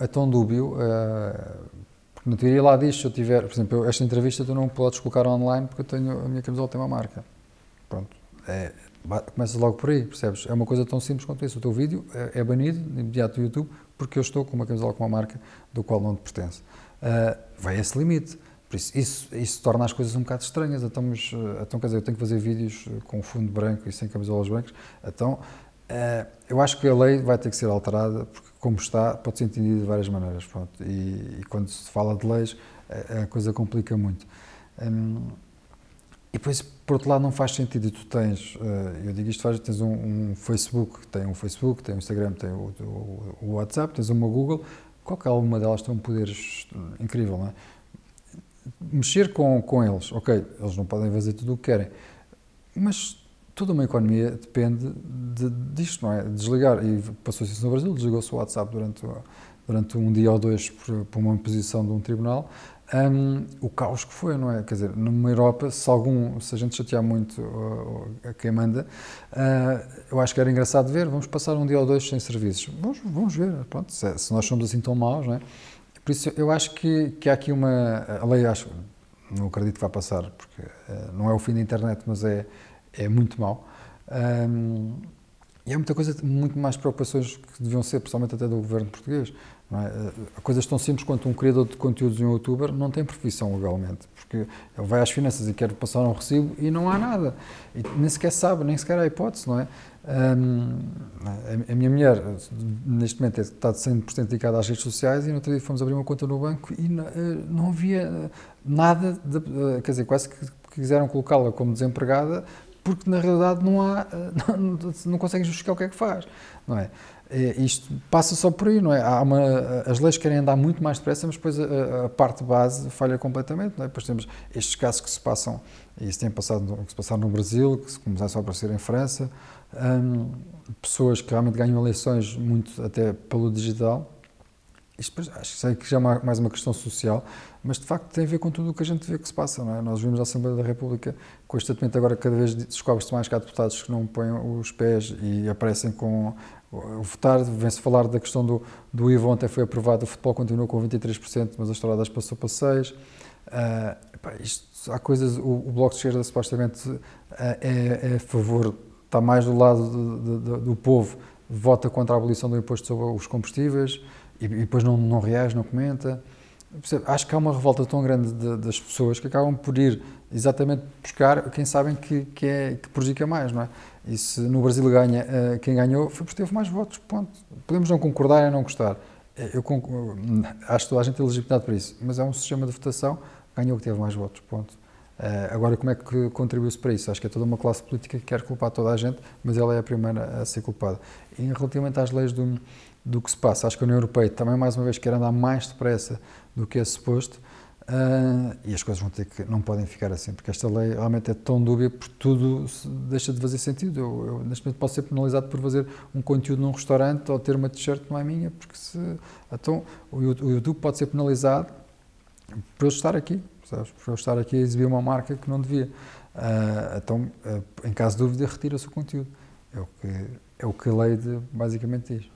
é tão dúbio, eh, porque na teoria lá diz, se eu tiver, por exemplo, esta entrevista tu não podes colocar online porque eu tenho, a minha camisola tem uma marca. Pronto, é, começa logo por aí, percebes? É uma coisa tão simples quanto isso. O teu vídeo é, é banido de imediato do YouTube porque eu estou com uma camisola com uma marca do qual não te pertence. Uh, vai a esse limite. Por isso, isso, isso, torna as coisas um bocado estranhas. Então, mas, eh, então, quer dizer, eu tenho que fazer vídeos com fundo branco e sem camisolas brancas. Então, eh, eu acho que a lei vai ter que ser alterada, porque, como está, pode ser entendido de várias maneiras. Pronto. E, e quando se fala de leis, a, eh, a coisa complica muito. Hum, e depois, por outro lado, não faz sentido. Tu tens, eh, eu digo isto, faz, tens um, um, Facebook, tem um Facebook, tem um Instagram, tem o, o, o, WhatsApp, tens uma Google, qualquer uma delas tem um poder incrível, não é? Mexer com, com eles, ok, eles não podem fazer tudo o que querem, mas toda uma economia depende de, disto, não é? Desligar, e passou-se isso no Brasil, desligou-se o WhatsApp durante, durante um dia ou dois por, por uma imposição de um tribunal, um, o caos que foi, não é? Quer dizer, numa Europa, se, algum, se a gente chatear muito uh, a quem manda, uh, eu acho que era engraçado ver, vamos passar um dia ou dois sem serviços. Vamos, vamos ver, pronto, se, se, nós somos assim tão maus, não é? Por isso, eu acho que, que há aqui uma... A lei, acho, não acredito que vá passar, porque uh, não é o fim da internet, mas é, é muito mau. Um, e há muita coisa, muito mais preocupações que deviam ser, principalmente até do governo português. É? Ah, coisas tão simples quanto um criador de conteúdos e um youtuber não tem profissão legalmente, porque ele vai às finanças e quer passar um recibo e não há nada. E nem sequer sabe, nem sequer há hipótese, não é? Um, a minha mulher, neste momento, está 100% dedicada às redes sociais e no outro dia fomos abrir uma conta no banco e não, eh, não havia nada, de, eh, quer dizer, quase que quiseram colocá-la como desempregada porque na realidade não há, eh, não, não consegue justificar o que é que faz, não é? É, isto passa só por aí, não é? Uma, as leis querem andar muito mais depressa, mas depois a, a, parte base falha completamente, não é? Depois temos estes casos que se passam, e isso tem passado, que se passaram no Brasil, que se começaram a aparecer em França, hum, pessoas que realmente ganham eleições muito até pelo digital, isto acho que sei que já é mais uma questão social, mas de facto tem a ver com tudo o que a gente vê que se passa. É? Nós vimos a Assembleia da República constantemente, agora cada vez descobre-se mais que há deputados que não põem os pés e aparecem com votar, vem-se falar da questão do, do IVA, ontem foi aprovado, o futebol continuou com 23%, mas as estradas passou para 6%. Uh, ah, pá, isto, há coisas, o, o Bloco de Esquerda supostamente uh, é, é, a favor, está mais do lado do povo, vota contra a abolição do imposto sobre os combustíveis, e, e depois não, não reage, não comenta. Acho que há uma revolta tão grande de, das pessoas que acabam por ir exatamente buscar quem sabem que, que, é, que prejudica mais, não é? E se no Brasil ganha eh, quem ganhou, foi porque teve mais votos, ponto. Podemos não concordar e não gostar. Eh, eu, eh, acho que toda a gente é legitimado para isso, mas é um sistema de votação, ganhou que teve mais votos, ponto. Eh, agora, como é que contribuiu-se para isso? Acho que é toda uma classe política que quer culpar toda a gente, mas ela é a primeira a ser culpada. E relativamente às leis do, do que se passa, acho que a União Europeia também, mais uma vez, quer andar mais depressa do que é suposto uh, e as coisas vão ter que, não podem ficar assim, porque esta lei realmente é tão dúbia porque tudo deixa de fazer sentido. Eu, eu, neste momento, posso ser penalizado por fazer um conteúdo num restaurante ou ter uma t-shirt não é minha, porque se. Então, o YouTube pode ser penalizado por eu estar aqui, sabes? eu estar aqui a exibir uma marca que não devia. Uh, então, uh, em caso de dúvida, retira-se o conteúdo. É o que, é o que a lei de, basicamente diz.